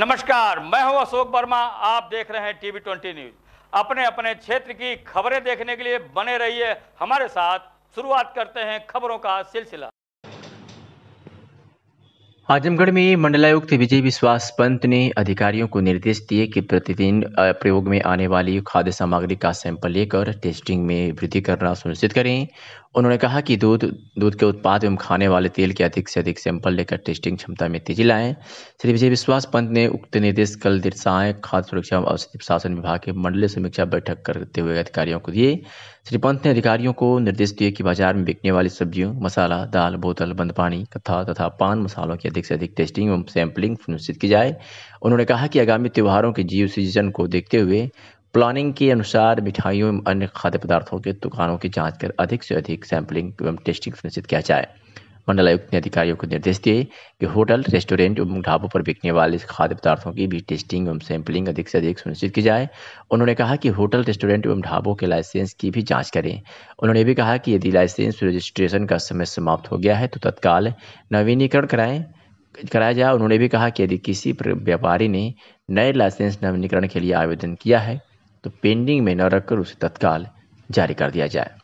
नमस्कार मैं हूं अशोक वर्मा आप देख रहे हैं टीवी ट्वेंटी न्यूज अपने अपने क्षेत्र की खबरें देखने के लिए बने रहिए हमारे साथ शुरुआत करते हैं खबरों का सिलसिला आजमगढ़ में मंडलायुक्त विजय विश्वास पंत ने अधिकारियों को निर्देश दिए कि प्रतिदिन प्रयोग में आने वाली खाद्य सामग्री का सैंपल लेकर टेस्टिंग में वृद्धि करना सुनिश्चित करें उन्होंने कहा कि दूध दूध के उत्पाद एवं खाने वाले तेल के अधिक से अधिक सैंपल लेकर टेस्टिंग क्षमता में तेजी लाएं श्री विजय विश्वास पंत ने उक्त निर्देश कल दिरसाएं खाद्य सुरक्षा एवं औषधि प्रशासन विभाग के मंडलीय समीक्षा बैठक करते हुए अधिकारियों को दिए श्री पंत ने अधिकारियों को निर्देश दिए कि बाजार में बिकने वाली सब्जियों मसाला दाल बोतल बंद पानी कथा तथा पान मसालों की अधिक से अधिक टेस्टिंग एवं सैंपलिंग सुनिश्चित की जाए उन्होंने कहा कि आगामी त्यौहारों के जीव सीजन को देखते हुए प्लानिंग के अनुसार मिठाइयों एवं अन्य खाद्य पदार्थों के दुकानों की जांच कर अधिक से अधिक सैंपलिंग एवं टेस्टिंग सुनिश्चित किया जाए मंडल आयुक्त ने अधिकारियों को निर्देश दिए कि होटल रेस्टोरेंट एवं ढाबों पर बिकने वाले खाद्य पदार्थों की भी टेस्टिंग एवं सैंपलिंग अधिक से अधिक सुनिश्चित की जाए उन्होंने कहा कि होटल रेस्टोरेंट एवं ढाबों के लाइसेंस की भी जांच करें उन्होंने भी कहा कि यदि लाइसेंस रजिस्ट्रेशन का समय समाप्त हो गया है तो तत्काल नवीनीकरण कराएं कराया जाए उन्होंने भी कहा कि यदि किसी व्यापारी ने नए लाइसेंस नवीनीकरण के लिए आवेदन किया है तो पेंडिंग में न रखकर उसे तत्काल जारी कर दिया जाए